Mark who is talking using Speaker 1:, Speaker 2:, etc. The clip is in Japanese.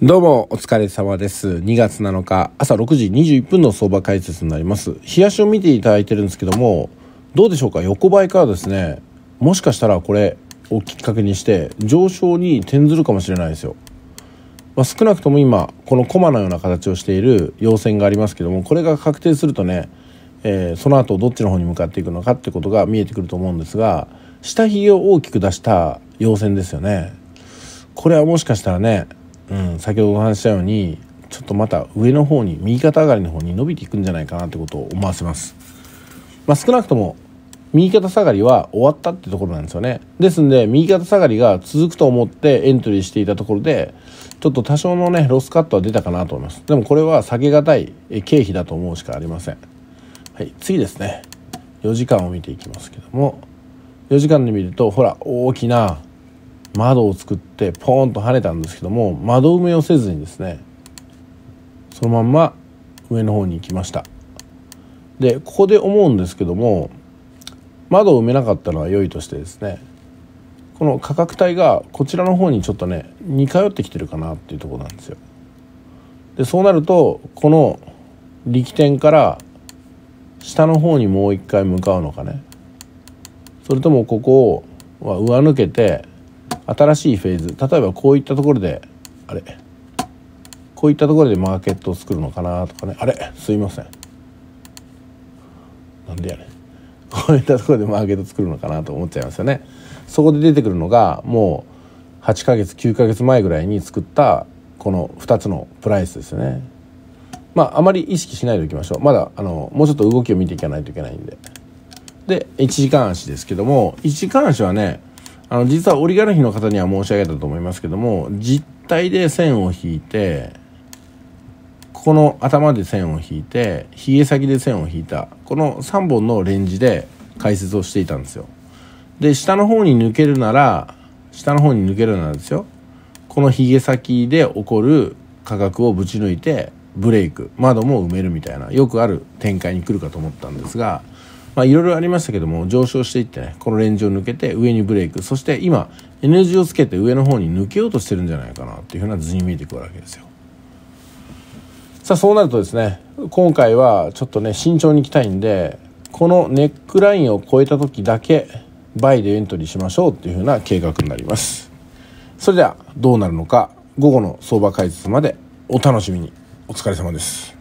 Speaker 1: どうも、お疲れ様です。2月7日、朝6時21分の相場解説になります。冷やしを見ていただいてるんですけども、どうでしょうか、横ばいからですね、もしかしたらこれをきっかけにして、上昇に転ずるかもしれないですよ。まあ、少なくとも今、このコマのような形をしている陽線がありますけども、これが確定するとね、えー、その後どっちの方に向かっていくのかってことが見えてくると思うんですが、下髭を大きく出した陽線ですよね。これはもしかしたらね、うん、先ほどお話したようにちょっとまた上の方に右肩上がりの方に伸びていくんじゃないかなってことを思わせます、まあ、少なくとも右肩下がりは終わったってところなんですよねですんで右肩下がりが続くと思ってエントリーしていたところでちょっと多少のねロスカットは出たかなと思いますでもこれは避けがたい経費だと思うしかありません、はい、次ですね4時間を見ていきますけども4時間で見るとほら大きな窓を作ってポーンと跳ねたんですけども窓埋めをせずにですねそのまんま上の方に行きましたでここで思うんですけども窓を埋めなかったのは良いとしてですねこの価格帯がこちらの方にちょっとね似通ってきてるかなっていうとこなんですよでそうなるとこの力点から下の方にもう一回向かうのかねそれともここは上抜けて新しいフェーズ例えばこういったところであれこういったところでマーケットを作るのかなとかねあれすいませんなんでやねこういったところでマーケット作るのかなと思っちゃいますよねそこで出てくるのがもう8ヶ月9ヶ月前ぐらいに作ったこの2つのプライスですねまああまり意識しないでおきましょうまだあのもうちょっと動きを見ていかないといけないんでで1時間足ですけども1時間足はねあの実はガルヒの方には申し上げたと思いますけども実体で線を引いてここの頭で線を引いてひげ先で線を引いたこの3本のレンジで解説をしていたんですよで下の方に抜けるなら下の方に抜けるならですよこのひげ先で起こる価格をぶち抜いてブレイク窓も埋めるみたいなよくある展開に来るかと思ったんですがまあ、いろいろありましたけども上昇していってねこのレンジを抜けて上にブレイクそして今 N 字をつけて上の方に抜けようとしてるんじゃないかなっていうふうな図に見えてくるわけですよ。さあそうなるとですね今回はちょっとね慎重にいきたいんでこのネックラインを越えた時だけバイでエントリーしましょうっていうふうな計画になります。それではどうなるのか午後の相場解説までお楽しみにお疲れ様です。